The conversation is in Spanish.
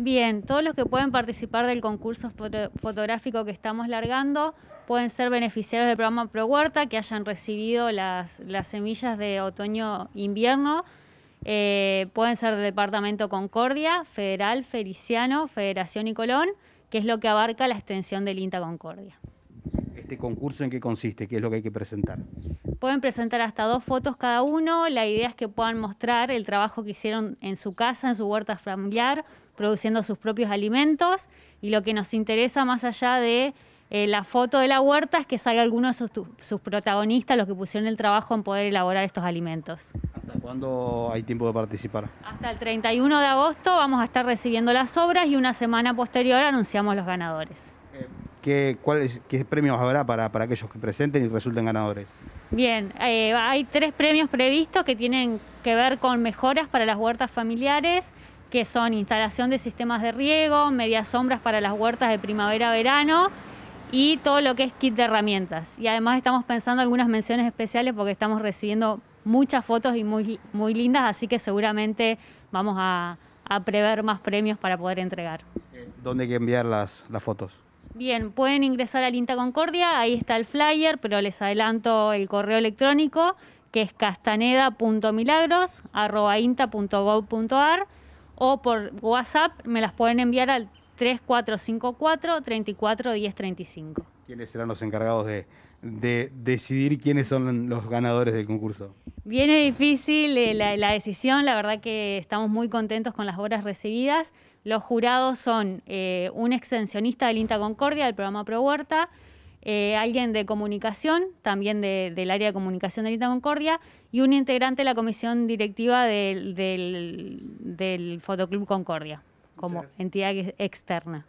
Bien, todos los que pueden participar del concurso fotográfico que estamos largando pueden ser beneficiarios del programa Pro Huerta, que hayan recibido las, semillas de otoño-invierno. Eh, pueden ser del Departamento Concordia, Federal, Feliciano, Federación y Colón, que es lo que abarca la extensión del INTA Concordia. ¿Este concurso en qué consiste? ¿Qué es lo que hay que presentar? Pueden presentar hasta dos fotos cada uno. La idea es que puedan mostrar el trabajo que hicieron en su casa, en su huerta familiar, produciendo sus propios alimentos. Y lo que nos interesa más allá de eh, la foto de la huerta es que salga alguno de sus, protagonistas, los que pusieron el trabajo en poder elaborar estos alimentos. ¿Hasta cuándo hay tiempo de participar? Hasta el 31 de agosto vamos a estar recibiendo las obras y una semana posterior anunciamos los ganadores qué, premios habrá para, aquellos que presenten y resulten ganadores? Bien, eh, hay tres premios previstos que tienen que ver con mejoras para las huertas familiares, que son instalación de sistemas de riego, medias sombras para las huertas de primavera-verano y todo lo que es kit de herramientas. Y además estamos pensando algunas menciones especiales porque estamos recibiendo muchas fotos y muy, muy lindas, así que seguramente vamos a, prever más premios para poder entregar. Eh, ¿Dónde hay que enviar las fotos? Bien, pueden ingresar al INTA Concordia, ahí está el flyer, pero les adelanto el correo electrónico que es castaneda.milagros.inta.gov.ar o por WhatsApp me las pueden enviar al 3454 341035 quiénes serán los encargados de, decidir quiénes son los ganadores del concurso. Viene difícil eh, la, decisión, la verdad que estamos muy contentos con las obras recibidas. Los jurados son eh, un extensionista del INTA Concordia, del programa Pro Huerta, eh, alguien de comunicación, también del área de comunicación del INTA Concordia, y un integrante de la comisión directiva del Fotoclub Concordia, como entidad externa.